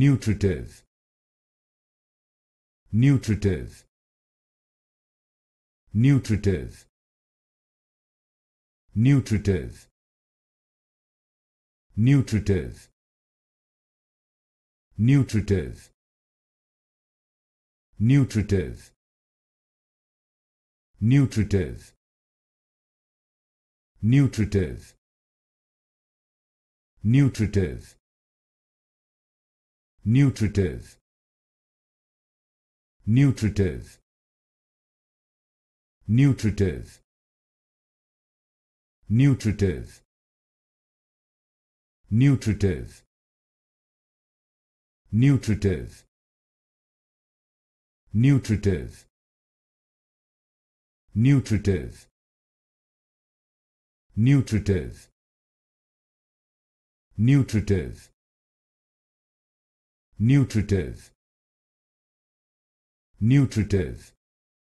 nutritive nutritive nutritive nutritive nutritive nutritive nutritive nutritive nutritive nutritive nutritive nutritive nutritive nutritive nutritive nutritive nutritive nutritive nutritive nutritive nutritive nutritive